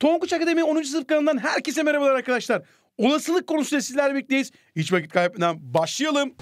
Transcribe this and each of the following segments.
Tonguç Akademi 10. sınıf kanalından herkese merhabalar arkadaşlar. Olasılık konusunda sizlerle birlikteyiz. Hiç vakit kaybetmeden başlayalım.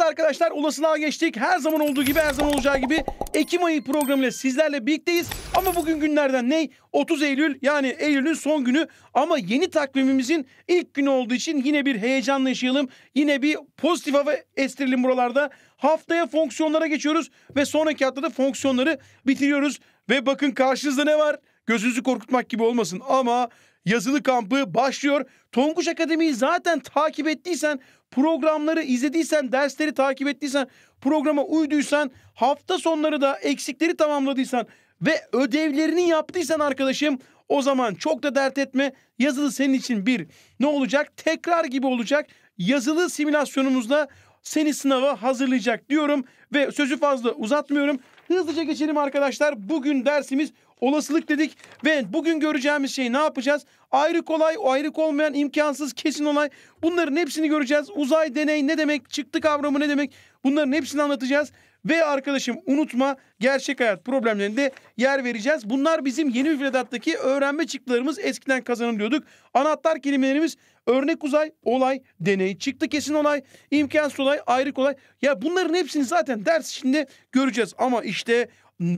Evet arkadaşlar olasılığa geçtik. Her zaman olduğu gibi her zaman olacağı gibi Ekim ayı programıyla sizlerle birlikteyiz. Ama bugün günlerden ne? 30 Eylül yani Eylül'ün son günü ama yeni takvimimizin ilk günü olduğu için yine bir heyecanla yaşayalım. Yine bir pozitif hava estirelim buralarda. Haftaya fonksiyonlara geçiyoruz ve sonraki haftada fonksiyonları bitiriyoruz. Ve bakın karşınızda ne var? Gözünüzü korkutmak gibi olmasın ama yazılı kampı başlıyor. Tonguç Akademi'yi zaten takip ettiysen, programları izlediysen, dersleri takip ettiysen, programa uyduysan, hafta sonları da eksikleri tamamladıysan ve ödevlerini yaptıysan arkadaşım o zaman çok da dert etme. Yazılı senin için bir ne olacak? Tekrar gibi olacak. Yazılı simülasyonumuzda seni sınava hazırlayacak diyorum ve sözü fazla uzatmıyorum. Hızlıca geçelim arkadaşlar. Bugün dersimiz olasılık dedik ve bugün göreceğimiz şey ne yapacağız? Ayrı kolay, ayrı olmayan, imkansız, kesin olay bunların hepsini göreceğiz. Uzay deney ne demek, çıktı kavramı ne demek bunların hepsini anlatacağız. Ve arkadaşım unutma gerçek hayat problemlerinde yer vereceğiz. Bunlar bizim yeni müfredattaki öğrenme çıktılarımız eskiden kazanım diyorduk. Anahtar kelimelerimiz örnek uzay, olay, deney, çıktı kesin olay, imkansız olay, ayrık olay. Ya bunların hepsini zaten ders içinde göreceğiz. Ama işte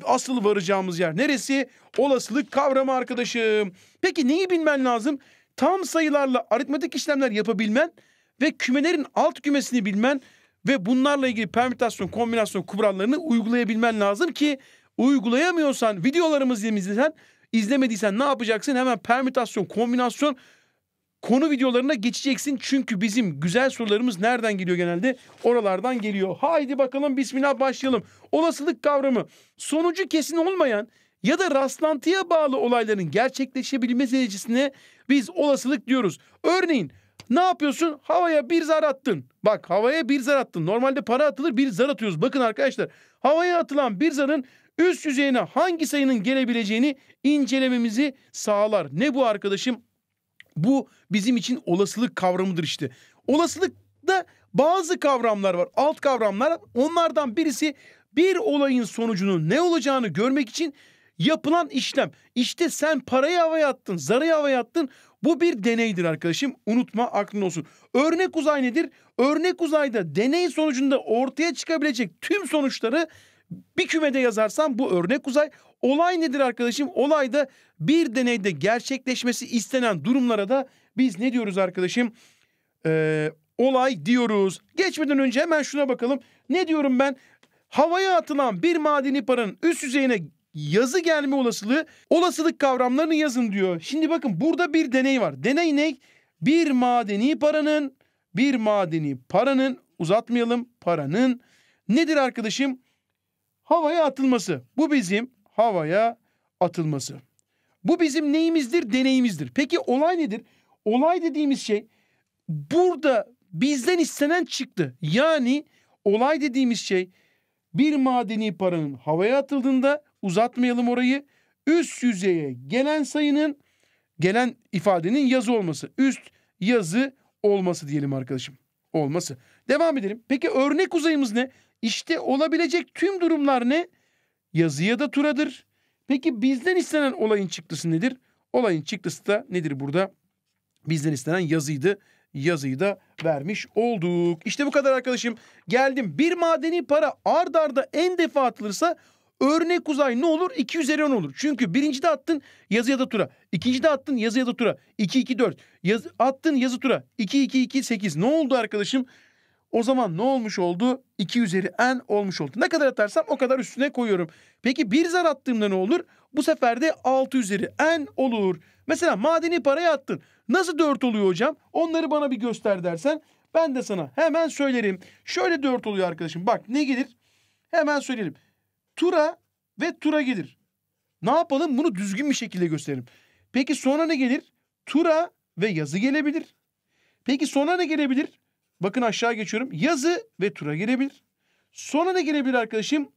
asıl varacağımız yer neresi? Olasılık kavramı arkadaşım. Peki neyi bilmen lazım? Tam sayılarla aritmetik işlemler yapabilmen ve kümelerin alt kümesini bilmen ve bunlarla ilgili permütasyon, kombinasyon kurallarını uygulayabilmen lazım ki uygulayamıyorsan videolarımızı izlemediysen ne yapacaksın? Hemen permütasyon, kombinasyon konu videolarına geçeceksin. Çünkü bizim güzel sorularımız nereden geliyor genelde? Oralardan geliyor. Haydi bakalım bismillah başlayalım. Olasılık kavramı sonucu kesin olmayan ya da rastlantıya bağlı olayların gerçekleşebilme derecesine biz olasılık diyoruz. Örneğin ne yapıyorsun? Havaya bir zar attın. Bak havaya bir zar attın. Normalde para atılır bir zar atıyoruz. Bakın arkadaşlar havaya atılan bir zarın üst yüzeyine hangi sayının gelebileceğini incelememizi sağlar. Ne bu arkadaşım? Bu bizim için olasılık kavramıdır işte. Olasılıkta bazı kavramlar var. Alt kavramlar onlardan birisi bir olayın sonucunun ne olacağını görmek için yapılan işlem. İşte sen parayı havaya attın, zarayı havaya attın. Bu bir deneydir arkadaşım. Unutma aklın olsun. Örnek uzay nedir? Örnek uzayda deney sonucunda ortaya çıkabilecek tüm sonuçları bir kümede yazarsam bu örnek uzay. Olay nedir arkadaşım? Olay da bir deneyde gerçekleşmesi istenen durumlara da biz ne diyoruz arkadaşım? Ee, olay diyoruz. Geçmeden önce hemen şuna bakalım. Ne diyorum ben? Havaya atılan bir madeni paranın üst yüzeyine yazı gelme olasılığı olasılık kavramlarını yazın diyor. Şimdi bakın burada bir deney var. Deney ne? Bir madeni paranın bir madeni paranın uzatmayalım paranın nedir arkadaşım? Havaya atılması. Bu bizim havaya atılması. Bu bizim neyimizdir? Deneyimizdir. Peki olay nedir? Olay dediğimiz şey burada bizden istenen çıktı. Yani olay dediğimiz şey bir madeni paranın havaya atıldığında uzatmayalım orayı. Üst yüzeye gelen sayının gelen ifadenin yazı olması. Üst yazı olması diyelim arkadaşım. Olması. Devam edelim. Peki örnek uzayımız ne? İşte olabilecek tüm durumlar ne? Yazı ya da turadır. Peki bizden istenen olayın çıktısı nedir? Olayın çıktısı da nedir burada? Bizden istenen yazıydı. Yazıyı da vermiş olduk. İşte bu kadar arkadaşım. Geldim. Bir madeni para ard arda en defa atılırsa örnek uzay ne olur? 2 üzeri 10 olur. Çünkü birinci de attın yazı ya da tura. İkinci de attın yazı ya da tura. 2 2 4. Yaz, attın yazı tura. 2 2 2 8. Ne oldu arkadaşım? O zaman ne olmuş oldu? 2 üzeri n olmuş oldu. Ne kadar atarsam o kadar üstüne koyuyorum. Peki bir zar attığımda ne olur? Bu sefer de 6 üzeri n olur. Mesela madeni paraya attın. Nasıl 4 oluyor hocam? Onları bana bir göster dersen ben de sana hemen söylerim. Şöyle 4 oluyor arkadaşım. Bak ne gelir? Hemen söyleyelim. Tura ve tura gelir. Ne yapalım? Bunu düzgün bir şekilde gösterelim. Peki sonra ne gelir? Tura ve yazı gelebilir. Peki sonra ne gelebilir? Bakın aşağı geçiyorum. Yazı ve tura gelebilir. Sonra ne gelebilir arkadaşım?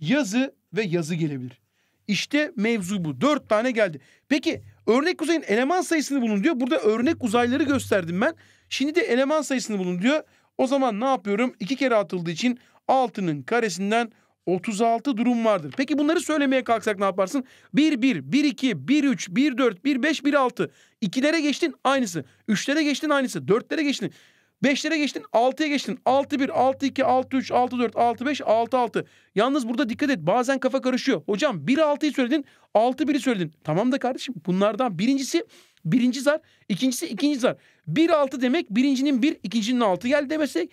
Yazı ve yazı gelebilir. İşte mevzu bu. Dört tane geldi. Peki örnek uzayın eleman sayısını bulun diyor. Burada örnek uzayları gösterdim ben. Şimdi de eleman sayısını bulun diyor. O zaman ne yapıyorum? İki kere atıldığı için altının karesinden 36 durum vardır. Peki bunları söylemeye kalksak ne yaparsın? 1 1 1 2 1 3 1 4 1 5 1 6. 2'lere geçtin aynısı. 3'lere geçtin aynısı. 4'lere geçtin. 5'lere geçtin 6'ya geçtin. 6-1, 6-2, 6-3, 6-4, 6-5, 6-6. Yalnız burada dikkat et bazen kafa karışıyor. Hocam 1-6'yı söyledin 6-1'i söyledin. Tamam da kardeşim bunlardan birincisi birinci zar ikincisi ikinci zar. 1-6 demek birincinin 1 ikincinin 6 geldi demesek.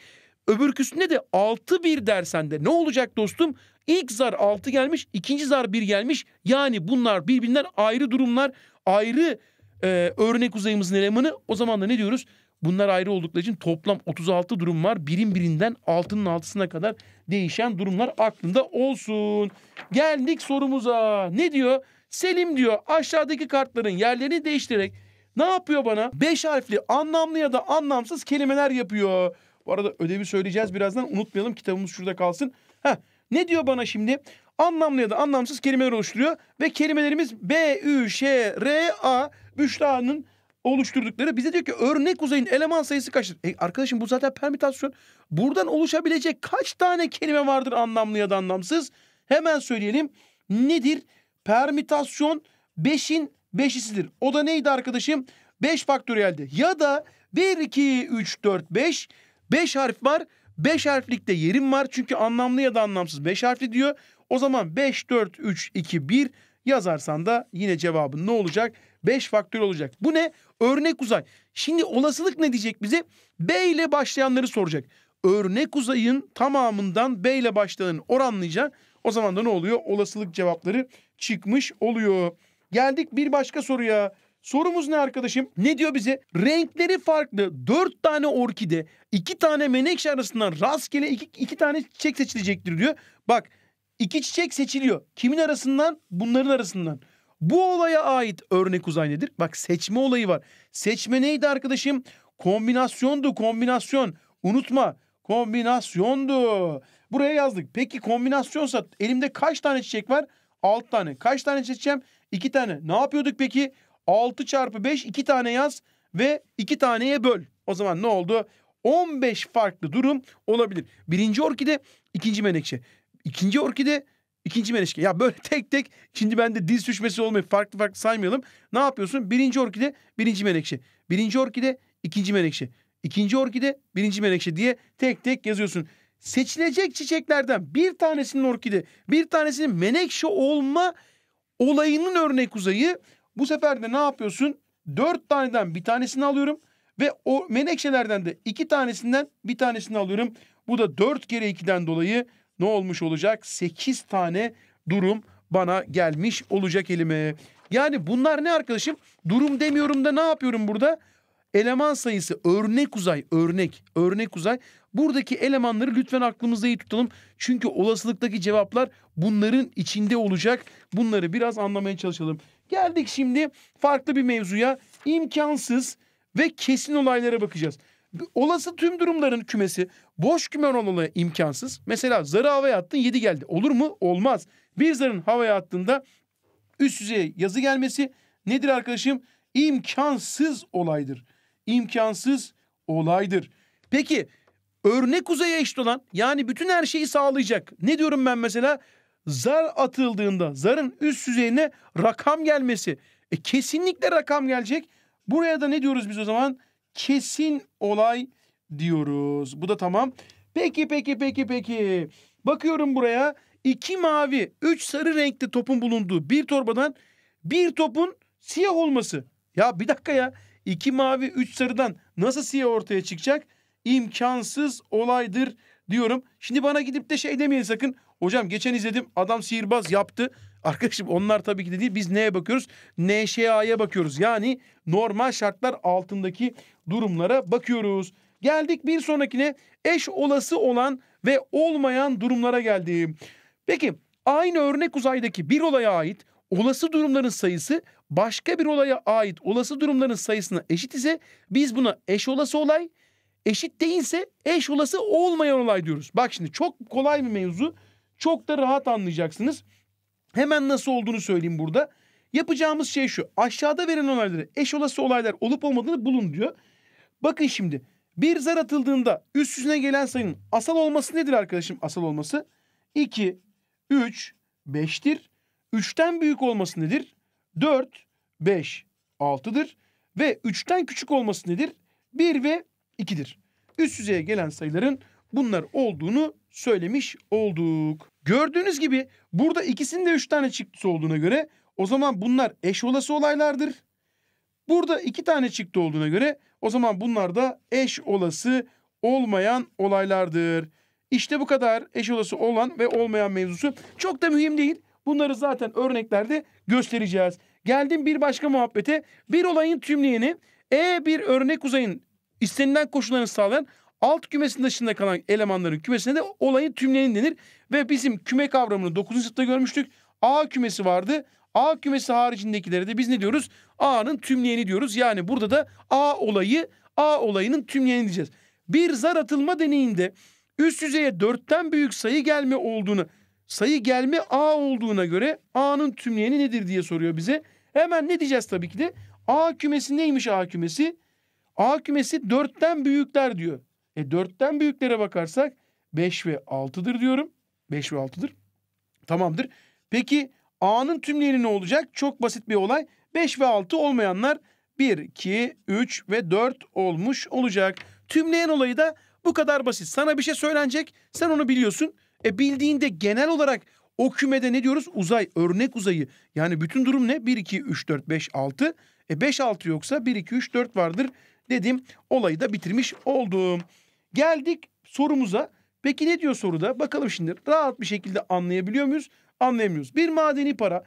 Öbürküsünde de 6-1 dersen de ne olacak dostum? İlk zar 6 gelmiş, ikinci zar 1 gelmiş. Yani bunlar birbirinden ayrı durumlar, ayrı e, örnek uzayımızın elemanı. O zaman da ne diyoruz? Bunlar ayrı oldukları için toplam 36 durum var. Birin birinden altının altısına kadar değişen durumlar aklında olsun. Geldik sorumuza. Ne diyor? Selim diyor aşağıdaki kartların yerlerini değiştirerek ne yapıyor bana? Beş harfli anlamlı ya da anlamsız kelimeler yapıyor. Bu arada ödevi söyleyeceğiz birazdan. Unutmayalım kitabımız şurada kalsın. Heh, ne diyor bana şimdi? Anlamlı ya da anlamsız kelimeler oluşturuyor. Ve kelimelerimiz B, Ü, Ş, R, A, Büşra'nın oluşturdukları bize diyor ki örnek uzayın eleman sayısı kaçtır? E arkadaşım bu zaten permütasyon. Buradan oluşabilecek kaç tane kelime vardır anlamlı ya da anlamsız? Hemen söyleyelim. Nedir? Permütasyon 5'in 5'isidir. O da neydi arkadaşım? 5 faktöriyeldi. Ya da 1, 2, 3, 4, 5. 5 harf var. 5 harflikte yerim var. Çünkü anlamlı ya da anlamsız 5 harfli diyor. O zaman 5, 4, 3, 2, 1 yazarsan da yine cevabın ne olacak? 5 faktör olacak. Bu ne? Örnek uzay. Şimdi olasılık ne diyecek bize? B ile başlayanları soracak. Örnek uzayın tamamından B ile başlayanın oranlayacak. O zaman da ne oluyor? Olasılık cevapları çıkmış oluyor. Geldik bir başka soruya. Sorumuz ne arkadaşım? Ne diyor bize? Renkleri farklı 4 tane orkide, 2 tane menekşe arasından rastgele 2, 2 tane çiçek seçilecektir diyor. Bak 2 çiçek seçiliyor. Kimin arasından? Bunların arasından. Bu olaya ait örnek uzay nedir? Bak seçme olayı var. Seçme neydi arkadaşım? Kombinasyondu kombinasyon. Unutma kombinasyondu. Buraya yazdık. Peki kombinasyonsa elimde kaç tane çiçek var? 6 tane. Kaç tane seçeceğim? 2 tane. Ne yapıyorduk peki? 6 çarpı 5 2 tane yaz ve 2 taneye böl. O zaman ne oldu? 15 farklı durum olabilir. Birinci orkide, ikinci menekşe. İkinci orkide, İkinci menişke. Ya böyle tek tek şimdi bende diz düşmesi olmayıp farklı farklı saymayalım. Ne yapıyorsun? Birinci orkide birinci menekşe. Birinci orkide ikinci menekşe. İkinci orkide birinci menekşe diye tek tek yazıyorsun. Seçilecek çiçeklerden bir tanesinin orkide bir tanesinin menekşe olma olayının örnek uzayı. Bu sefer de ne yapıyorsun? Dört taneden bir tanesini alıyorum. Ve o menekşelerden de iki tanesinden bir tanesini alıyorum. Bu da dört kere ikiden dolayı ne olmuş olacak? 8 tane durum bana gelmiş olacak elime. Yani bunlar ne arkadaşım? Durum demiyorum da ne yapıyorum burada? Eleman sayısı örnek uzay örnek örnek uzay. Buradaki elemanları lütfen aklımızda iyi tutalım. Çünkü olasılıktaki cevaplar bunların içinde olacak. Bunları biraz anlamaya çalışalım. Geldik şimdi farklı bir mevzuya. İmkansız ve kesin olaylara bakacağız. Olası tüm durumların kümesi boş kümen olmalı imkansız. Mesela zarı havaya attın 7 geldi. Olur mu? Olmaz. Bir zarın havaya attığında üst yüzeye yazı gelmesi nedir arkadaşım? İmkansız olaydır. İmkansız olaydır. Peki örnek uzaya eşit olan yani bütün her şeyi sağlayacak. Ne diyorum ben mesela? Zar atıldığında zarın üst yüzeyine rakam gelmesi. E kesinlikle rakam gelecek. Buraya da ne diyoruz biz o zaman? kesin olay diyoruz. Bu da tamam. Peki peki peki peki. Bakıyorum buraya. iki mavi, üç sarı renkte topun bulunduğu bir torbadan bir topun siyah olması. Ya bir dakika ya. İki mavi, üç sarıdan nasıl siyah ortaya çıkacak? İmkansız olaydır diyorum. Şimdi bana gidip de şey demeyin sakın. Hocam geçen izledim adam sihirbaz yaptı. Arkadaşım onlar tabii ki de değil. Biz neye bakıyoruz? NŞA'ya bakıyoruz. Yani normal şartlar altındaki durumlara bakıyoruz. Geldik bir sonrakine eş olası olan ve olmayan durumlara geldiğim. Peki aynı örnek uzaydaki bir olaya ait olası durumların sayısı başka bir olaya ait olası durumların sayısına eşit ise biz buna eş olası olay eşit değilse eş olası olmayan olay diyoruz. Bak şimdi çok kolay bir mevzu. Çok da rahat anlayacaksınız. Hemen nasıl olduğunu söyleyeyim burada. Yapacağımız şey şu. Aşağıda verilen olayları eş olası olaylar olup olmadığını bulun diyor. Bakın şimdi bir zar atıldığında üst üstüne gelen sayının asal olması nedir arkadaşım? Asal olması 2, 3, 5'tir. 3'ten büyük olması nedir? 4, 5, 6'dır. Ve 3'ten küçük olması nedir? 1 ve 2'dir. Üst yüzeye gelen sayıların bunlar olduğunu söylemiş olduk. Gördüğünüz gibi burada ikisinin de 3 tane çıktısı olduğuna göre o zaman bunlar eş olası olaylardır. Burada 2 tane çıktı olduğuna göre o zaman bunlar da eş olası olmayan olaylardır. İşte bu kadar eş olası olan ve olmayan mevzusu. Çok da mühim değil. Bunları zaten örneklerde göstereceğiz. Geldim bir başka muhabbete. Bir olayın tümleyeni E bir örnek uzayın istenilen koşullarını sağlayan Alt kümesin dışında kalan elemanların kümesine de olayın tümleyin denir. Ve bizim küme kavramını 9. sınıfta görmüştük. A kümesi vardı. A kümesi haricindekileri de biz ne diyoruz? A'nın tümleyeni diyoruz. Yani burada da A olayı A olayının tümleyeni diyeceğiz. Bir zar atılma deneyinde üst yüzeye dörtten büyük sayı gelme olduğunu sayı gelme A olduğuna göre A'nın tümleyeni nedir diye soruyor bize. Hemen ne diyeceğiz tabii ki de? A kümesi neymiş A kümesi? A kümesi dörtten büyükler diyor. E dörtten büyüklere bakarsak beş ve altıdır diyorum. Beş ve altıdır. Tamamdır. Peki A'nın tümleyeni ne olacak? Çok basit bir olay. Beş ve altı olmayanlar 1, 2, 3 ve 4 olmuş olacak. Tümleyen olayı da bu kadar basit. Sana bir şey söylenecek. Sen onu biliyorsun. E bildiğinde genel olarak o kümede ne diyoruz? Uzay, örnek uzayı. Yani bütün durum ne? 1, 2, 3, 4, 5, 6. E 5, 6 yoksa 1, 2, 3, 4 vardır dedim. Olayı da bitirmiş oldum. Geldik sorumuza. Peki ne diyor soruda? Bakalım şimdi rahat bir şekilde anlayabiliyor muyuz? Anlayamıyoruz. Bir madeni para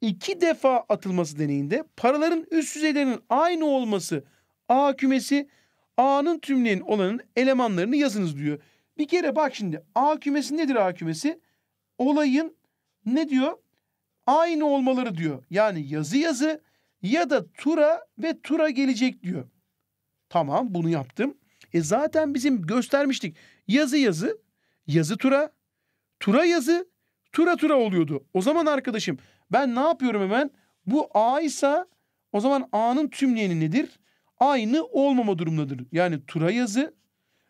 iki defa atılması deneyinde paraların üst yüzeylerinin aynı olması A kümesi A'nın tümleyen olanın elemanlarını yazınız diyor. Bir kere bak şimdi A kümesi nedir A kümesi? Olayın ne diyor? Aynı olmaları diyor. Yani yazı yazı ya da tura ve tura gelecek diyor. Tamam bunu yaptım. E zaten bizim göstermiştik. Yazı yazı, yazı tura, tura yazı, tura tura oluyordu. O zaman arkadaşım ben ne yapıyorum hemen? Bu A ise o zaman A'nın tümleyeni nedir? Aynı olmama durumundadır. Yani tura yazı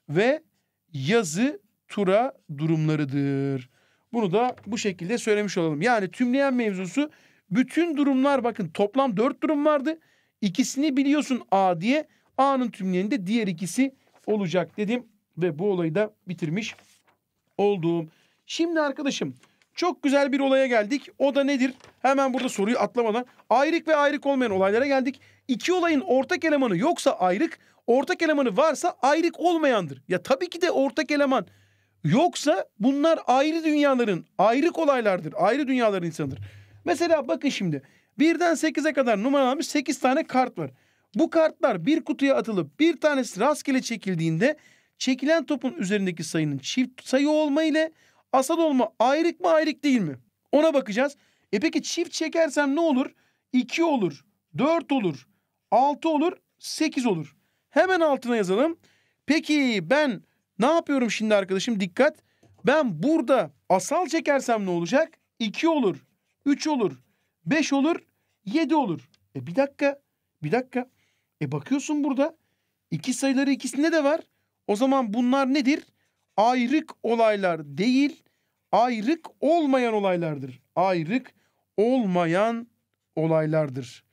ve yazı tura durumlarıdır. Bunu da bu şekilde söylemiş olalım. Yani tümleyen mevzusu bütün durumlar bakın toplam dört durum vardı. İkisini biliyorsun A diye. A'nın tümleyeni de diğer ikisi olacak dedim ve bu olayı da bitirmiş olduğum. Şimdi arkadaşım çok güzel bir olaya geldik. O da nedir? Hemen burada soruyu atlamadan ayrık ve ayrık olmayan olaylara geldik. İki olayın ortak elemanı yoksa ayrık, ortak elemanı varsa ayrık olmayandır. Ya tabii ki de ortak eleman yoksa bunlar ayrı dünyaların, ayrık olaylardır. Ayrı dünyaların insanıdır. Mesela bakın şimdi birden sekize kadar numaralanmış sekiz tane kart var. Bu kartlar bir kutuya atılıp bir tanesi rastgele çekildiğinde çekilen topun üzerindeki sayının çift sayı olma ile asal olma ayrık mı ayrık değil mi? Ona bakacağız. E peki çift çekersem ne olur? 2 olur, 4 olur, 6 olur, 8 olur. Hemen altına yazalım. Peki ben ne yapıyorum şimdi arkadaşım? Dikkat. Ben burada asal çekersem ne olacak? 2 olur, 3 olur, 5 olur, 7 olur. E bir dakika, bir dakika. E bakıyorsun burada iki sayıları ikisinde de var. O zaman bunlar nedir? Ayrık olaylar değil, ayrık olmayan olaylardır. Ayrık olmayan olaylardır.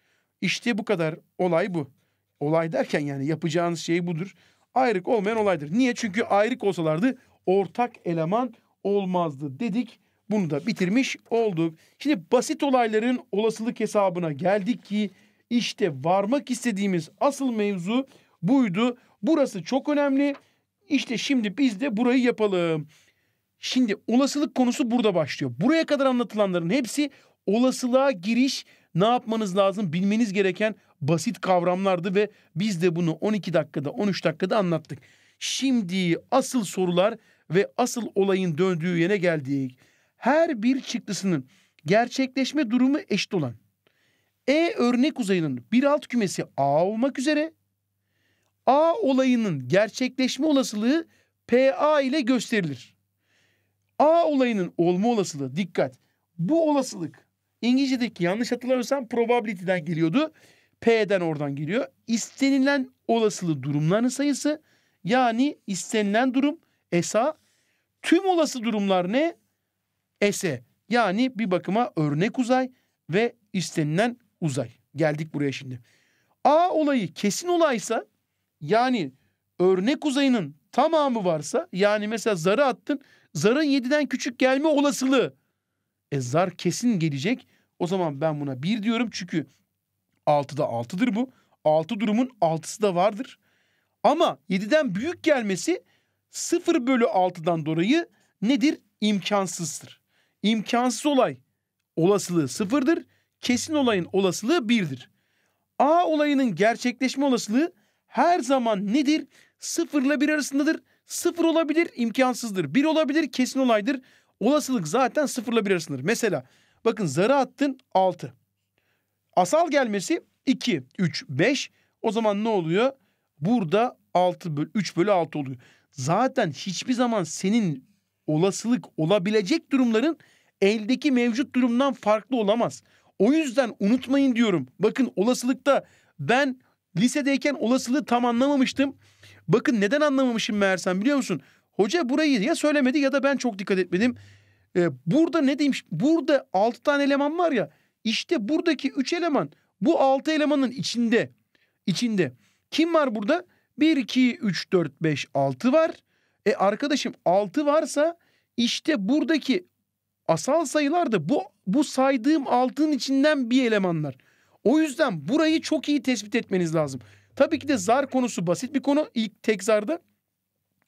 İşte bu kadar olay bu. Olay derken yani yapacağınız şey budur. Ayrık olmayan olaydır. Niye? Çünkü ayrık olsalardı ortak eleman olmazdı dedik. Bunu da bitirmiş olduk. Şimdi basit olayların olasılık hesabına geldik ki işte varmak istediğimiz asıl mevzu buydu. Burası çok önemli. İşte şimdi biz de burayı yapalım. Şimdi olasılık konusu burada başlıyor. Buraya kadar anlatılanların hepsi olasılığa giriş ne yapmanız lazım bilmeniz gereken basit kavramlardı ve biz de bunu 12 dakikada 13 dakikada anlattık. Şimdi asıl sorular ve asıl olayın döndüğü yere geldik. Her bir çıktısının gerçekleşme durumu eşit olan e örnek uzayının bir alt kümesi A olmak üzere A olayının gerçekleşme olasılığı PA ile gösterilir. A olayının olma olasılığı dikkat. Bu olasılık İngilizce'deki yanlış hatırlamıyorsam probability'den geliyordu. P'den oradan geliyor. İstenilen olasılığı durumların sayısı yani istenilen durum ESA tüm olası durumlar ne? ESE yani bir bakıma örnek uzay ve istenilen uzay. Geldik buraya şimdi. A olayı kesin olaysa yani örnek uzayının tamamı varsa yani mesela zarı attın zarın yediden küçük gelme olasılığı. E zar kesin gelecek. O zaman ben buna bir diyorum çünkü altıda altıdır bu. Altı durumun altısı da vardır. Ama yediden büyük gelmesi sıfır bölü altıdan dolayı nedir? İmkansızdır. İmkansız olay olasılığı sıfırdır kesin olayın olasılığı birdir. A olayının gerçekleşme olasılığı her zaman nedir? Sıfırla bir arasındadır. Sıfır olabilir, imkansızdır. Bir olabilir, kesin olaydır. Olasılık zaten sıfırla bir arasındadır. Mesela bakın zarı attın 6. Asal gelmesi 2, 3, 5. O zaman ne oluyor? Burada 6 böl 3 bölü 6 oluyor. Zaten hiçbir zaman senin olasılık olabilecek durumların eldeki mevcut durumdan farklı olamaz. O yüzden unutmayın diyorum. Bakın olasılıkta ben lisedeyken olasılığı tam anlamamıştım. Bakın neden anlamamışım meğersem biliyor musun? Hoca burayı ya söylemedi ya da ben çok dikkat etmedim. Ee, burada ne demiş? Burada altı tane eleman var ya. İşte buradaki üç eleman bu altı elemanın içinde. içinde. Kim var burada? 1, 2, 3, 4, 5, 6 var. E arkadaşım 6 varsa işte buradaki asal sayılar da bu bu saydığım altın içinden bir elemanlar. O yüzden burayı çok iyi tespit etmeniz lazım. Tabii ki de zar konusu basit bir konu ilk tek zarda.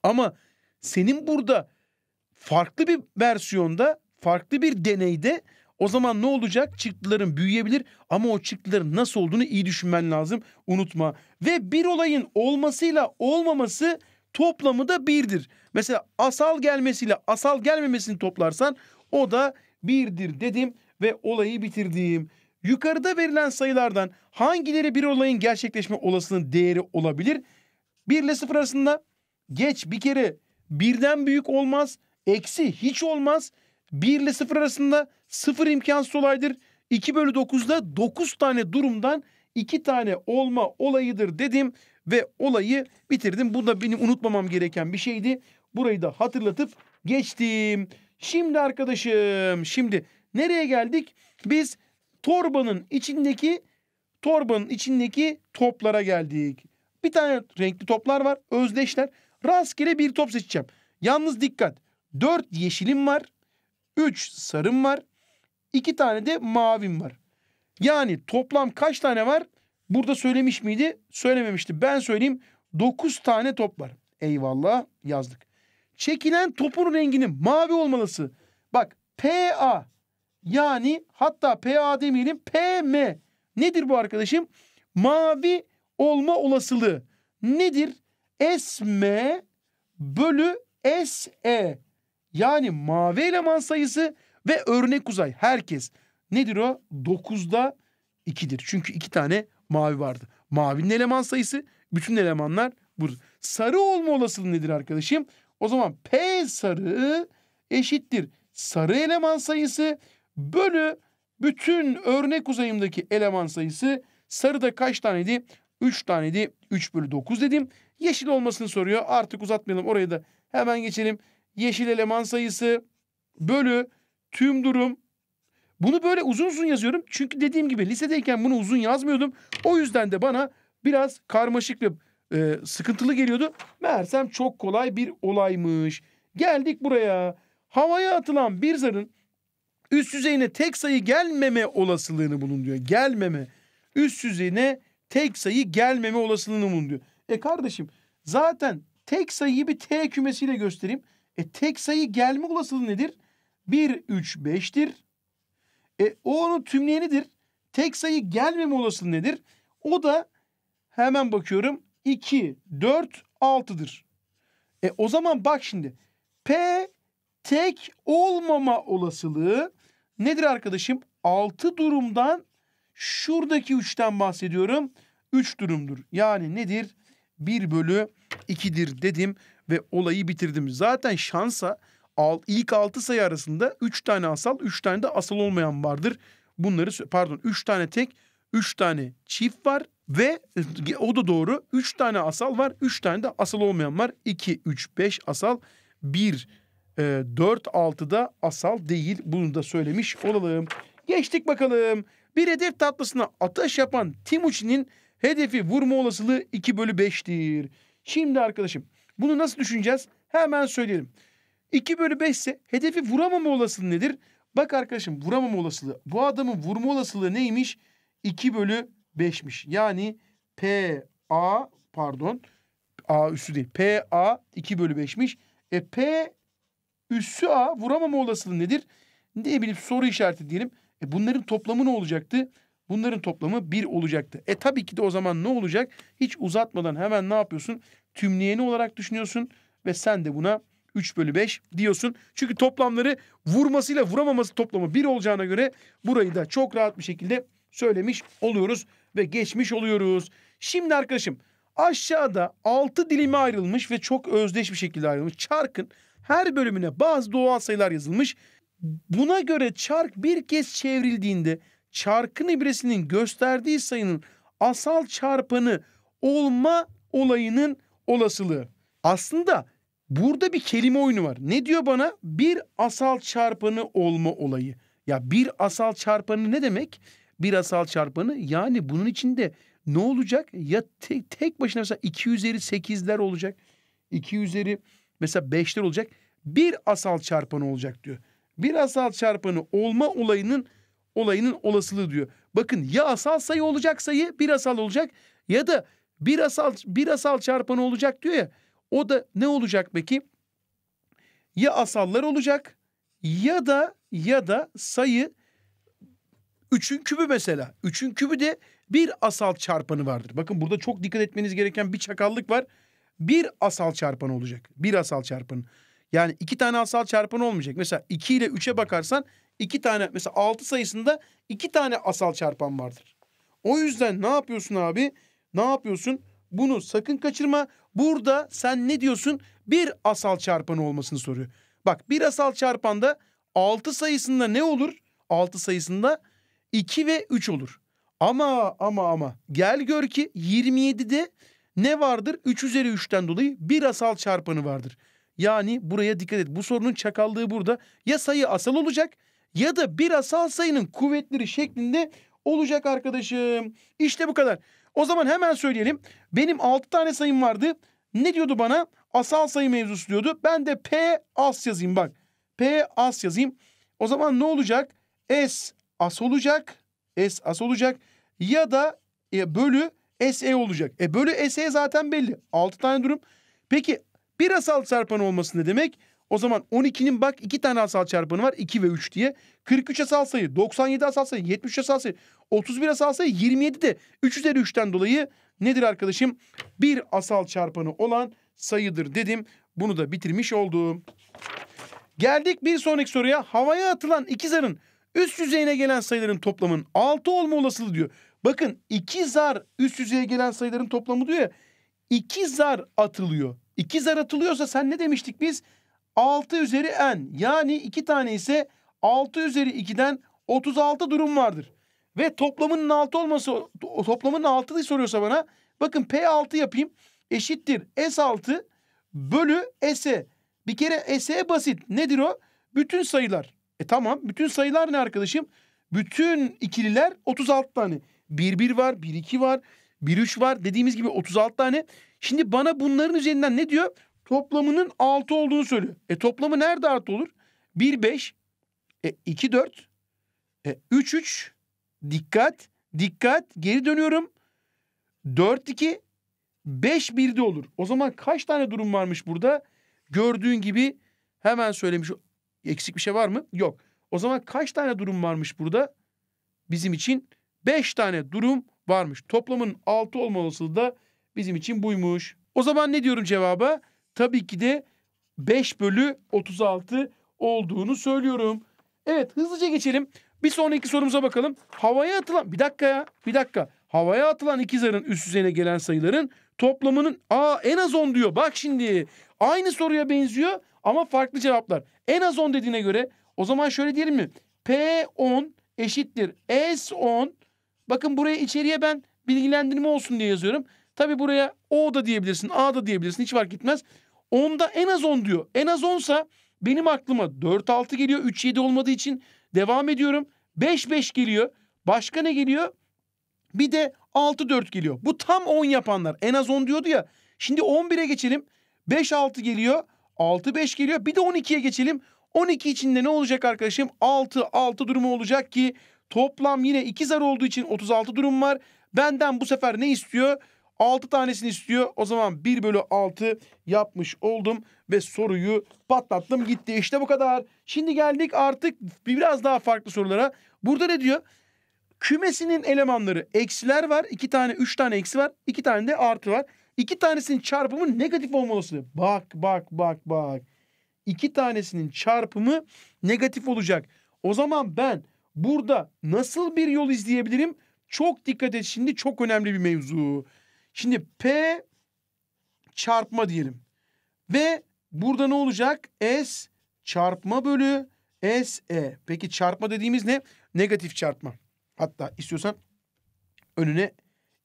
Ama senin burada farklı bir versiyonda, farklı bir deneyde o zaman ne olacak? Çıktıların büyüyebilir ama o çıktıların nasıl olduğunu iyi düşünmen lazım. Unutma. Ve bir olayın olmasıyla olmaması toplamı da birdir. Mesela asal gelmesiyle asal gelmemesini toplarsan o da birdir dedim ve olayı bitirdim. Yukarıda verilen sayılardan hangileri bir olayın gerçekleşme olasılığının değeri olabilir? 1 ile 0 arasında geç bir kere birden büyük olmaz. Eksi hiç olmaz. 1 ile 0 arasında sıfır imkansız olaydır. 2 bölü 9'da 9 tane durumdan 2 tane olma olayıdır dedim ve olayı bitirdim. Bu da benim unutmamam gereken bir şeydi. Burayı da hatırlatıp geçtim. Şimdi arkadaşım şimdi nereye geldik? Biz torbanın içindeki torbanın içindeki toplara geldik. Bir tane renkli toplar var özdeşler. Rastgele bir top seçeceğim. Yalnız dikkat. 4 yeşilim var. 3 sarım var. 2 tane de mavim var. Yani toplam kaç tane var? Burada söylemiş miydi? Söylememişti. Ben söyleyeyim. 9 tane top var. Eyvallah yazdık çekilen topun renginin mavi olmalısı. Bak PA yani hatta PA demeyelim PM nedir bu arkadaşım? Mavi olma olasılığı nedir? SM bölü SE yani mavi eleman sayısı ve örnek uzay herkes nedir o? 9'da 2'dir. Çünkü 2 tane mavi vardı. Mavinin eleman sayısı bütün elemanlar burada. Sarı olma olasılığı nedir arkadaşım? O zaman P sarı eşittir sarı eleman sayısı bölü bütün örnek uzayımdaki eleman sayısı sarıda kaç taneydi? 3 taneydi. 3 bölü 9 dedim. Yeşil olmasını soruyor. Artık uzatmayalım orayı da hemen geçelim. Yeşil eleman sayısı bölü tüm durum. Bunu böyle uzun uzun yazıyorum. Çünkü dediğim gibi lisedeyken bunu uzun yazmıyordum. O yüzden de bana biraz karmaşık ve e, sıkıntılı geliyordu. Meğersem çok kolay bir olaymış. Geldik buraya. Havaya atılan bir zarın üst yüzeyine tek sayı gelmeme olasılığını bulun diyor. Gelmeme. Üst yüzeyine tek sayı gelmeme olasılığını bulun diyor. E kardeşim zaten tek sayıyı bir T kümesiyle göstereyim. E tek sayı gelme olasılığı nedir? 1, 3, 5'tir. E o onun tümleyenidir. Tek sayı gelmeme olasılığı nedir? O da hemen bakıyorum. 2, 4, 6'dır. E o zaman bak şimdi. P tek olmama olasılığı nedir arkadaşım? 6 durumdan şuradaki 3'ten bahsediyorum. 3 durumdur. Yani nedir? 1 bölü 2'dir dedim ve olayı bitirdim. Zaten şansa ilk 6 sayı arasında 3 tane asal, 3 tane de asal olmayan vardır. Bunları pardon 3 tane tek, 3 tane çift var. Ve e, o da doğru. Üç tane asal var. Üç tane de asal olmayan var. İki, üç, beş asal. Bir, e, dört, da asal değil. Bunu da söylemiş olalım. Geçtik bakalım. Bir hedef tatlısına ateş yapan Timuçin'in hedefi vurma olasılığı 2 bölü 5'tir. Şimdi arkadaşım bunu nasıl düşüneceğiz? Hemen söyleyelim. 2 bölü 5 ise hedefi vuramama olasılığı nedir? Bak arkadaşım vuramama olasılığı. Bu adamın vurma olasılığı neymiş? 2 bölü 5'miş. Yani P A pardon A üssü değil. P A 2 bölü 5'miş. E P üssü A vuramama olasılığı nedir? Ne bileyim soru işareti diyelim. E bunların toplamı ne olacaktı? Bunların toplamı 1 olacaktı. E tabii ki de o zaman ne olacak? Hiç uzatmadan hemen ne yapıyorsun? Tümleyeni olarak düşünüyorsun ve sen de buna 3 bölü 5 diyorsun. Çünkü toplamları vurmasıyla vuramaması toplamı 1 olacağına göre burayı da çok rahat bir şekilde söylemiş oluyoruz ve geçmiş oluyoruz. Şimdi arkadaşım aşağıda altı dilime ayrılmış ve çok özdeş bir şekilde ayrılmış. Çarkın her bölümüne bazı doğal sayılar yazılmış. Buna göre çark bir kez çevrildiğinde çarkın ibresinin gösterdiği sayının asal çarpanı olma olayının olasılığı. Aslında burada bir kelime oyunu var. Ne diyor bana? Bir asal çarpanı olma olayı. Ya bir asal çarpanı ne demek? bir asal çarpanı. Yani bunun içinde ne olacak? Ya te, tek başına mesela 2 üzeri 8'ler olacak. 2 üzeri mesela 5'ler olacak. Bir asal çarpanı olacak diyor. Bir asal çarpanı olma olayının olayının olasılığı diyor. Bakın ya asal sayı olacak sayı bir asal olacak ya da bir asal bir asal çarpanı olacak diyor ya. O da ne olacak peki? Ya asallar olacak ya da ya da sayı Üçün kübü mesela. üçün kübü de bir asal çarpanı vardır. Bakın burada çok dikkat etmeniz gereken bir çakallık var. Bir asal çarpan olacak. Bir asal çarpan. Yani iki tane asal çarpan olmayacak. Mesela iki ile üçe bakarsan iki tane mesela altı sayısında iki tane asal çarpan vardır. O yüzden ne yapıyorsun abi? Ne yapıyorsun? Bunu sakın kaçırma. Burada sen ne diyorsun? Bir asal çarpanı olmasını soruyor. Bak bir asal çarpanda altı sayısında ne olur? Altı sayısında 2 ve 3 olur. Ama ama ama gel gör ki 27'de ne vardır? 3 üzeri 3'ten dolayı bir asal çarpanı vardır. Yani buraya dikkat et. Bu sorunun çakallığı burada. Ya sayı asal olacak ya da bir asal sayının kuvvetleri şeklinde olacak arkadaşım. İşte bu kadar. O zaman hemen söyleyelim. Benim 6 tane sayım vardı. Ne diyordu bana? Asal sayı mevzusu diyordu. Ben de P as yazayım bak. P as yazayım. O zaman ne olacak? S as olacak. S as olacak. Ya da e, bölü SE olacak. E bölü SE zaten belli. 6 tane durum. Peki bir asal çarpanı olması ne demek? O zaman 12'nin bak 2 tane asal çarpanı var 2 ve 3 diye. 43 asal sayı, 97 asal sayı, 73 asal sayı, 31 asal sayı, 27 de 3 üzeri 3'ten dolayı nedir arkadaşım? Bir asal çarpanı olan sayıdır dedim. Bunu da bitirmiş oldum. Geldik bir sonraki soruya. Havaya atılan iki zarın Üst yüzeyine gelen sayıların toplamının 6 olma olasılığı diyor. Bakın iki zar üst yüzeye gelen sayıların toplamı diyor ya. İki zar atılıyor. İki zar atılıyorsa sen ne demiştik biz? 6 üzeri n. Yani iki tane ise 6 üzeri 2'den 36 durum vardır. Ve toplamının 6 olması toplamının 6'lığı soruyorsa bana bakın P6 yapayım eşittir S6 bölü S. E. Bir kere S'e basit. Nedir o? Bütün sayılar. E tamam bütün sayılar ne arkadaşım? Bütün ikililer 36 tane. 1-1 var, 1-2 var, 1-3 var dediğimiz gibi 36 tane. Şimdi bana bunların üzerinden ne diyor? Toplamının 6 olduğunu söylüyor. E toplamı nerede artı olur? 1-5, e, 2-4, e, 3-3, dikkat, dikkat, geri dönüyorum. 4-2, 5 de olur. O zaman kaç tane durum varmış burada? Gördüğün gibi hemen söylemiş Eksik bir şey var mı? Yok. O zaman kaç tane durum varmış burada? Bizim için beş tane durum varmış. Toplamın altı olma olasılığı da bizim için buymuş. O zaman ne diyorum cevaba? Tabii ki de 5 bölü 36 olduğunu söylüyorum. Evet hızlıca geçelim. Bir sonraki sorumuza bakalım. Havaya atılan bir dakika ya bir dakika. Havaya atılan iki zarın üst düzeyine gelen sayıların toplamının aa en az 10 diyor. Bak şimdi aynı soruya benziyor ama farklı cevaplar. En az 10 dediğine göre o zaman şöyle diyelim mi? P10 eşittir S10. Bakın buraya içeriye ben bilgilendirme olsun diye yazıyorum. Tabi buraya O da diyebilirsin, A da diyebilirsin. Hiç fark etmez. 10'da en az 10 diyor. En az 10'sa benim aklıma 4 6 geliyor. 3 7 olmadığı için devam ediyorum. 5 5 geliyor. Başka ne geliyor? Bir de 6 4 geliyor. Bu tam 10 yapanlar. En az 10 diyordu ya. Şimdi 11'e geçelim. 5 6 geliyor. 6-5 geliyor. Bir de 12'ye geçelim. 12 içinde ne olacak arkadaşım? 6-6 durumu olacak ki toplam yine 2 zar olduğu için 36 durum var. Benden bu sefer ne istiyor? 6 tanesini istiyor. O zaman 1 bölü 6 yapmış oldum ve soruyu patlattım gitti. İşte bu kadar. Şimdi geldik artık biraz daha farklı sorulara. Burada ne diyor? Kümesinin elemanları eksiler var. 2 tane 3 tane eksi var. 2 tane de artı var. İki tanesinin çarpımı negatif olması. Bak bak bak bak. İki tanesinin çarpımı negatif olacak. O zaman ben burada nasıl bir yol izleyebilirim? Çok dikkat et şimdi çok önemli bir mevzu. Şimdi P çarpma diyelim. Ve burada ne olacak? S çarpma bölü SE. Peki çarpma dediğimiz ne? Negatif çarpma. Hatta istiyorsan önüne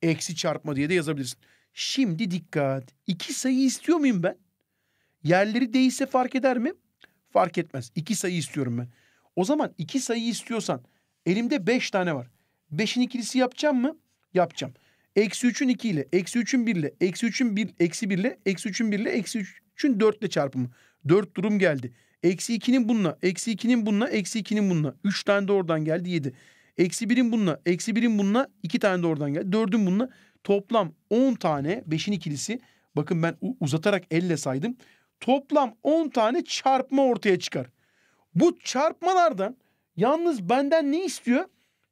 eksi çarpma diye de yazabilirsin. Şimdi dikkat. İki sayı istiyor muyum ben? Yerleri değişse fark eder mi? Fark etmez. İki sayı istiyorum ben. O zaman iki sayı istiyorsan elimde beş tane var. Beşin ikilisi yapacağım mı? Yapacağım. Eksi üçün iki ile, eksi üçün bir ile, eksi üçün bir, eksi bir ile, eksi üçün bir ile, eksi üçün dört ile çarpımı. Dört durum geldi. Eksi ikinin bununla, eksi ikinin bununla, eksi ikinin bununla. Üç tane de oradan geldi yedi. Eksi birin bununla, eksi birin bununla, iki tane de oradan geldi. Dördün bununla, Toplam 10 tane 5'in ikilisi bakın ben uzatarak elle saydım. Toplam 10 tane çarpma ortaya çıkar. Bu çarpmalardan yalnız benden ne istiyor?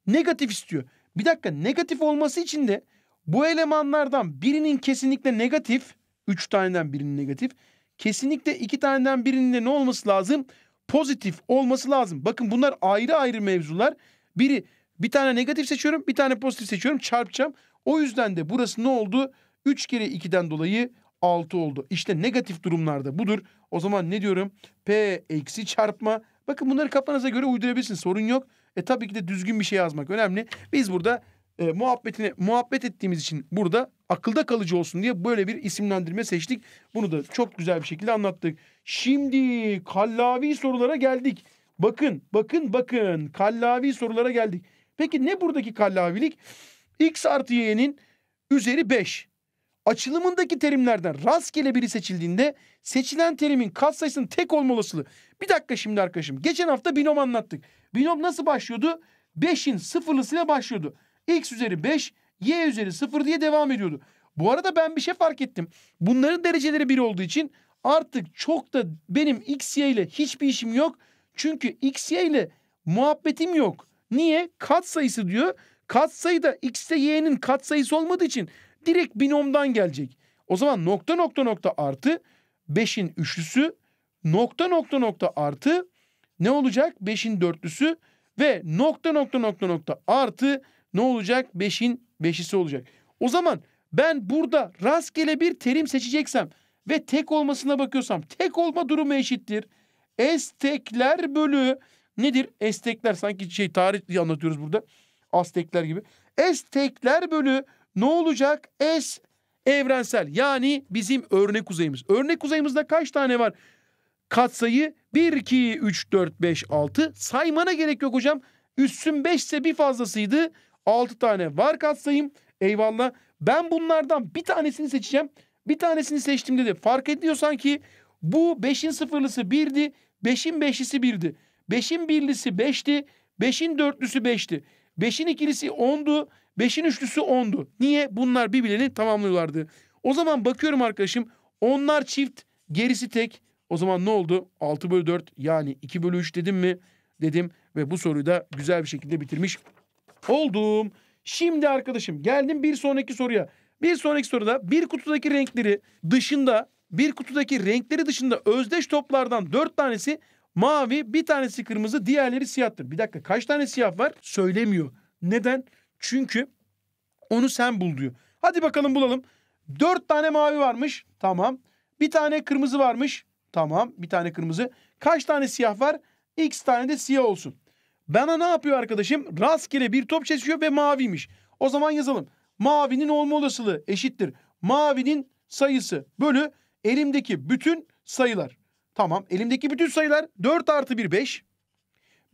Negatif istiyor. Bir dakika negatif olması için de bu elemanlardan birinin kesinlikle negatif. 3 taneden birinin negatif. Kesinlikle 2 taneden birinin de ne olması lazım? Pozitif olması lazım. Bakın bunlar ayrı ayrı mevzular. Biri bir tane negatif seçiyorum bir tane pozitif seçiyorum çarpacağım. O yüzden de burası ne oldu? 3 kere 2'den dolayı 6 oldu. İşte negatif durumlarda budur. O zaman ne diyorum? P eksi çarpma. Bakın bunları kafanıza göre uydurabilirsiniz. Sorun yok. E tabii ki de düzgün bir şey yazmak önemli. Biz burada e, muhabbetine muhabbet ettiğimiz için burada akılda kalıcı olsun diye böyle bir isimlendirme seçtik. Bunu da çok güzel bir şekilde anlattık. Şimdi kallavi sorulara geldik. Bakın, bakın, bakın. Kallavi sorulara geldik. Peki ne buradaki kallavilik? X artı Y'nin üzeri 5. Açılımındaki terimlerden rastgele biri seçildiğinde seçilen terimin katsayısının tek olma olasılığı. Bir dakika şimdi arkadaşım. Geçen hafta binom anlattık. Binom nasıl başlıyordu? 5'in sıfırlısıyla başlıyordu. X üzeri 5, Y üzeri 0 diye devam ediyordu. Bu arada ben bir şey fark ettim. Bunların dereceleri 1 olduğu için artık çok da benim X, Y ile hiçbir işim yok. Çünkü X, Y ile muhabbetim yok. Niye? Kat sayısı diyor. Katsayı da x'te y'nin katsayısı olmadığı için direkt binomdan gelecek. O zaman nokta nokta nokta artı 5'in üçlüsü nokta nokta nokta artı ne olacak? 5'in dörtlüsü ve nokta nokta nokta nokta artı ne olacak? 5'in beşisi olacak. O zaman ben burada rastgele bir terim seçeceksem ve tek olmasına bakıyorsam tek olma durumu eşittir. Estekler bölü nedir? Estekler sanki şey tarih anlatıyoruz burada. Aztekler gibi. Estekler bölü ne olacak? Es evrensel yani bizim örnek uzayımız. Örnek uzayımızda kaç tane var? Katsayı 1, 2, 3, 4, 5, 6 saymana gerek yok hocam. Üssün 5 ise bir fazlasıydı. 6 tane var katsayım. Eyvallah. Ben bunlardan bir tanesini seçeceğim. Bir tanesini seçtim dedi. Fark ediyorsan ki bu 5'in sıfırlısı 1'di. 5'in beşlisi 1'di. 5'in birlisi 5'ti. 5'in dörtlüsü 5'ti. Beşin ikilisi ondu, beşin üçlüsü ondu. Niye? Bunlar birbirini tamamlıyorlardı. O zaman bakıyorum arkadaşım. Onlar çift gerisi tek. O zaman ne oldu? 6 bölü 4 yani 2 bölü 3 dedim mi? Dedim ve bu soruyu da güzel bir şekilde bitirmiş oldum. Şimdi arkadaşım geldim bir sonraki soruya. Bir sonraki soruda bir kutudaki renkleri dışında bir kutudaki renkleri dışında özdeş toplardan 4 tanesi Mavi bir tanesi kırmızı diğerleri siyahtır. Bir dakika kaç tane siyah var söylemiyor. Neden? Çünkü onu sen bul diyor. Hadi bakalım bulalım. Dört tane mavi varmış. Tamam. Bir tane kırmızı varmış. Tamam. Bir tane kırmızı. Kaç tane siyah var? X tane de siyah olsun. Bana ne yapıyor arkadaşım? Rastgele bir top seçiyor ve maviymiş. O zaman yazalım. Mavinin olma olasılığı eşittir. Mavinin sayısı bölü elimdeki bütün sayılar. Tamam. Elimdeki bütün sayılar 4 artı 1 5.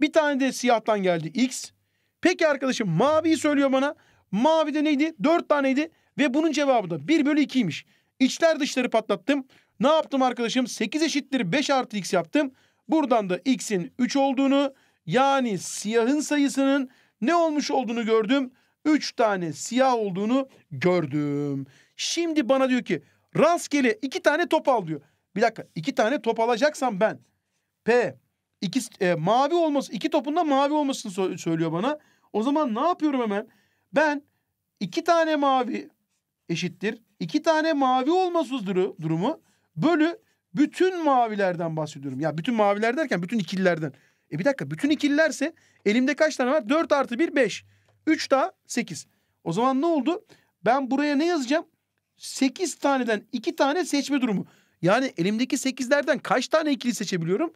Bir tane de siyahtan geldi x. Peki arkadaşım maviyi söylüyor bana. Mavi de neydi? 4 taneydi. Ve bunun cevabı da 1 bölü 2'ymiş. İçler dışları patlattım. Ne yaptım arkadaşım? 8 eşittir 5 artı x yaptım. Buradan da x'in 3 olduğunu yani siyahın sayısının ne olmuş olduğunu gördüm. 3 tane siyah olduğunu gördüm. Şimdi bana diyor ki rastgele 2 tane top al diyor. Bir dakika iki tane top alacaksam ben P iki, e, mavi olması iki topunda mavi olmasını so söylüyor bana. O zaman ne yapıyorum hemen? Ben iki tane mavi eşittir. iki tane mavi olmasız duru, durumu bölü bütün mavilerden bahsediyorum. Ya bütün maviler derken bütün ikililerden. E bir dakika bütün ikililerse elimde kaç tane var? 4 artı 1 5. 3 daha 8. O zaman ne oldu? Ben buraya ne yazacağım? 8 taneden 2 tane seçme durumu. Yani elimdeki sekizlerden kaç tane ikili seçebiliyorum?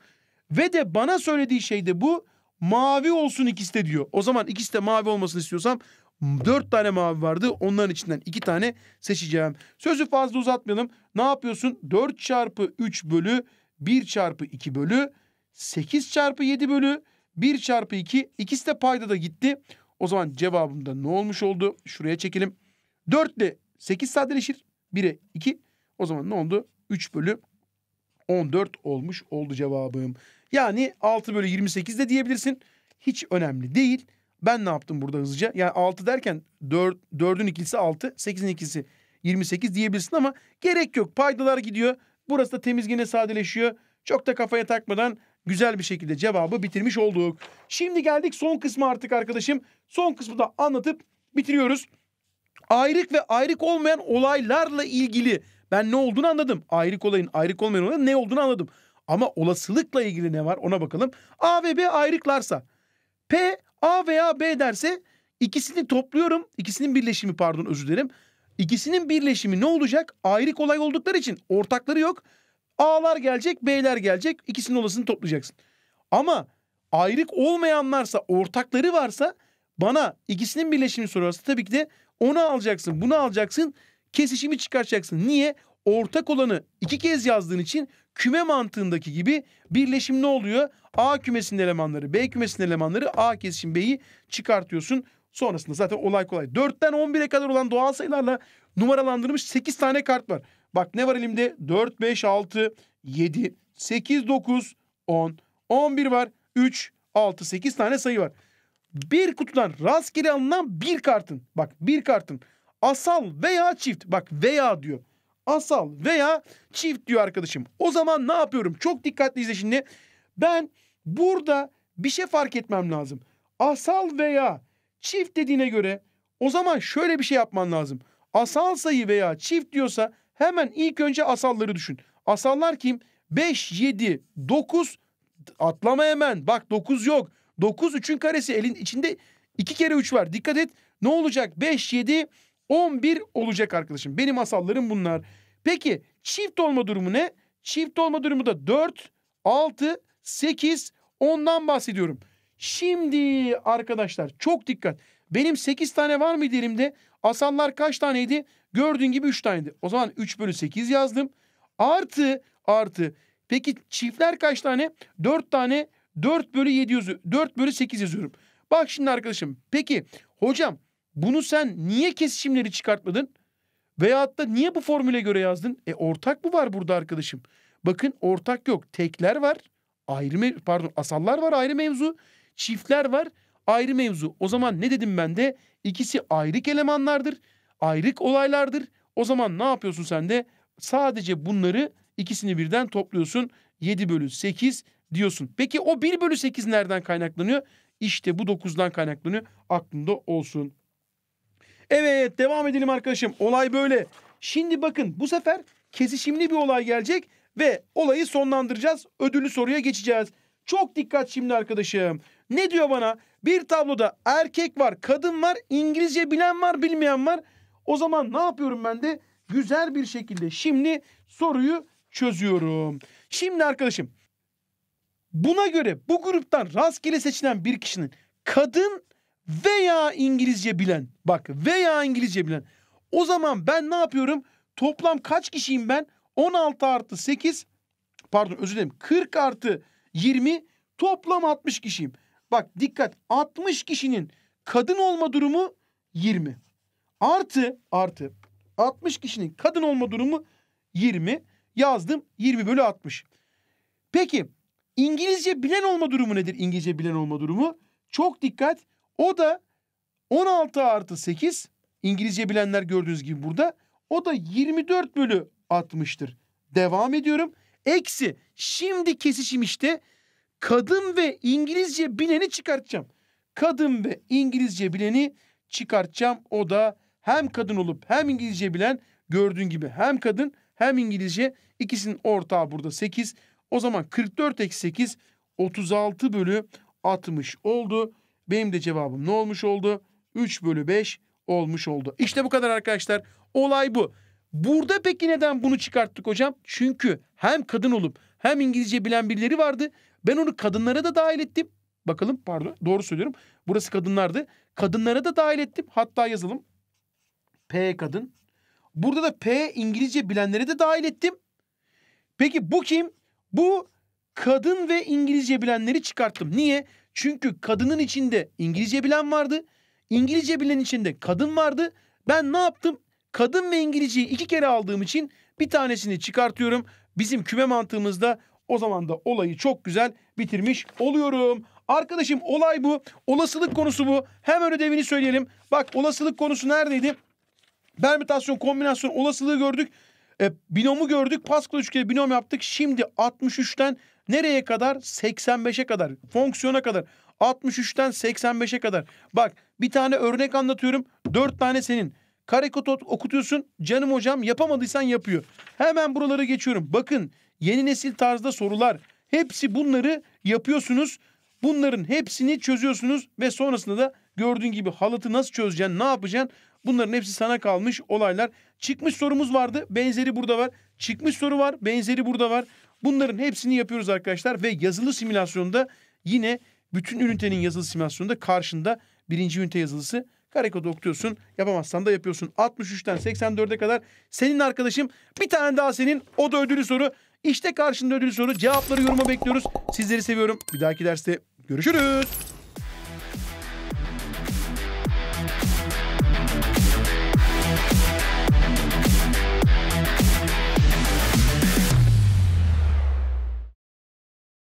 Ve de bana söylediği şey de bu. Mavi olsun ikisi de diyor. O zaman ikisi de mavi olmasını istiyorsam dört tane mavi vardı. Onların içinden iki tane seçeceğim. Sözü fazla uzatmayalım. Ne yapıyorsun? Dört çarpı üç bölü bir çarpı iki bölü sekiz çarpı yedi bölü bir çarpı iki. İkisi de payda da gitti. O zaman cevabımda ne olmuş oldu? Şuraya çekelim. 4 ile 8 sadeleşir. 1'e 2. O zaman ne oldu? 3 bölü 14 olmuş oldu cevabım. Yani 6 bölü 28 de diyebilirsin. Hiç önemli değil. Ben ne yaptım burada hızlıca? Yani 6 derken 4, 4'ün ikilisi 6, 8'in ikilisi 28 diyebilirsin ama gerek yok. Paydalar gidiyor. Burası da temiz yine sadeleşiyor. Çok da kafaya takmadan güzel bir şekilde cevabı bitirmiş olduk. Şimdi geldik son kısmı artık arkadaşım. Son kısmı da anlatıp bitiriyoruz. Ayrık ve ayrık olmayan olaylarla ilgili ben ne olduğunu anladım. Ayrık olayın ayrık olmayan olayın ne olduğunu anladım. Ama olasılıkla ilgili ne var ona bakalım. A ve B ayrıklarsa. P A veya B derse ikisini topluyorum. İkisinin birleşimi pardon özür dilerim. İkisinin birleşimi ne olacak? Ayrık olay oldukları için ortakları yok. A'lar gelecek, B'ler gelecek. İkisinin olasını toplayacaksın. Ama ayrık olmayanlarsa, ortakları varsa bana ikisinin birleşimi sorarsa tabii ki de onu alacaksın, bunu alacaksın kesişimi çıkaracaksın. Niye? Ortak olanı iki kez yazdığın için küme mantığındaki gibi birleşim ne oluyor? A kümesinin elemanları, B kümesinin elemanları, A kesişim B'yi çıkartıyorsun. Sonrasında zaten olay kolay. 4'ten 11'e kadar olan doğal sayılarla numaralandırılmış 8 tane kart var. Bak ne var elimde? 4, 5, 6, 7, 8, 9, 10, 11 var. 3, 6, 8 tane sayı var. Bir kutudan rastgele alınan bir kartın. Bak bir kartın asal veya çift bak veya diyor. Asal veya çift diyor arkadaşım. O zaman ne yapıyorum? Çok dikkatli izle şimdi. Ben burada bir şey fark etmem lazım. Asal veya çift dediğine göre o zaman şöyle bir şey yapman lazım. Asal sayı veya çift diyorsa hemen ilk önce asalları düşün. Asallar kim? 5, 7, 9 atlama hemen. Bak 9 yok. 9 3'ün karesi elin içinde 2 kere 3 var. Dikkat et. Ne olacak? 5, 7, 11 olacak arkadaşım. Benim masallarım bunlar. Peki çift olma durumu ne? Çift olma durumu da 4, 6, 8, 10'dan bahsediyorum. Şimdi arkadaşlar çok dikkat. Benim 8 tane var mıydı elimde? Asallar kaç taneydi? Gördüğün gibi 3 taneydi. O zaman 3 bölü 8 yazdım. Artı artı. Peki çiftler kaç tane? 4 tane 4 bölü 7 yazıyorum. 4 bölü 8 yazıyorum. Bak şimdi arkadaşım. Peki hocam bunu sen niye kesişimleri çıkartmadın? Veyahut da niye bu formüle göre yazdın? E ortak mı var burada arkadaşım? Bakın ortak yok. Tekler var. Ayrı pardon asallar var ayrı mevzu. Çiftler var ayrı mevzu. O zaman ne dedim ben de? İkisi ayrık elemanlardır. Ayrık olaylardır. O zaman ne yapıyorsun sen de? Sadece bunları ikisini birden topluyorsun. 7 bölü 8 diyorsun. Peki o 1 bölü 8 nereden kaynaklanıyor? İşte bu 9'dan kaynaklanıyor. Aklında olsun. Evet devam edelim arkadaşım. Olay böyle. Şimdi bakın bu sefer kesişimli bir olay gelecek ve olayı sonlandıracağız. Ödüllü soruya geçeceğiz. Çok dikkat şimdi arkadaşım. Ne diyor bana? Bir tabloda erkek var, kadın var, İngilizce bilen var, bilmeyen var. O zaman ne yapıyorum ben de? Güzel bir şekilde şimdi soruyu çözüyorum. Şimdi arkadaşım buna göre bu gruptan rastgele seçilen bir kişinin kadın veya İngilizce bilen bak veya İngilizce bilen o zaman ben ne yapıyorum toplam kaç kişiyim ben 16 artı 8 pardon özür dilerim 40 artı 20 toplam 60 kişiyim. Bak dikkat 60 kişinin kadın olma durumu 20. Artı artı 60 kişinin kadın olma durumu 20. Yazdım 20 bölü 60. Peki İngilizce bilen olma durumu nedir? İngilizce bilen olma durumu. Çok dikkat o da 16 artı 8 İngilizce bilenler gördüğünüz gibi burada. O da 24 bölü 60'tır. Devam ediyorum. Eksi şimdi kesişim işte kadın ve İngilizce bileni çıkartacağım. Kadın ve İngilizce bileni çıkartacağım. O da hem kadın olup hem İngilizce bilen gördüğün gibi hem kadın hem İngilizce ikisinin ortağı burada 8. O zaman 44 eksi 8 36 bölü 60 oldu. Benim de cevabım ne olmuş oldu? 3 bölü 5 olmuş oldu. İşte bu kadar arkadaşlar. Olay bu. Burada peki neden bunu çıkarttık hocam? Çünkü hem kadın olup hem İngilizce bilen birileri vardı. Ben onu kadınlara da dahil ettim. Bakalım pardon doğru söylüyorum. Burası kadınlardı. Kadınlara da dahil ettim. Hatta yazalım. P kadın. Burada da P İngilizce bilenlere de dahil ettim. Peki bu kim? Bu kadın ve İngilizce bilenleri çıkarttım. Niye? Çünkü kadının içinde İngilizce bilen vardı. İngilizce bilen içinde kadın vardı. Ben ne yaptım? Kadın ve İngilizceyi iki kere aldığım için bir tanesini çıkartıyorum. Bizim küme mantığımızda o zaman da olayı çok güzel bitirmiş oluyorum. Arkadaşım olay bu. Olasılık konusu bu. Hemen ödevini söyleyelim. Bak olasılık konusu neredeydi? Permütasyon, kombinasyon, olasılığı gördük. E, binomu gördük. Pascal üçgeni binom yaptık. Şimdi 63'ten Nereye kadar? 85'e kadar. Fonksiyona kadar. 63'ten 85'e kadar. Bak bir tane örnek anlatıyorum. 4 tane senin. Karekod okutuyorsun. Canım hocam yapamadıysan yapıyor. Hemen buraları geçiyorum. Bakın yeni nesil tarzda sorular. Hepsi bunları yapıyorsunuz. Bunların hepsini çözüyorsunuz ve sonrasında da gördüğün gibi halatı nasıl çözeceksin, ne yapacaksın? Bunların hepsi sana kalmış olaylar. Çıkmış sorumuz vardı, benzeri burada var. Çıkmış soru var, benzeri burada var. Bunların hepsini yapıyoruz arkadaşlar ve yazılı simülasyonda yine bütün ünitenin yazılı simülasyonunda karşında birinci ünite yazılısı karekodu okutuyorsun. Yapamazsan da yapıyorsun. 63'ten 84'e kadar senin arkadaşım bir tane daha senin o da ödülü soru. İşte karşında ödülü soru. Cevapları yoruma bekliyoruz. Sizleri seviyorum. Bir dahaki derste görüşürüz.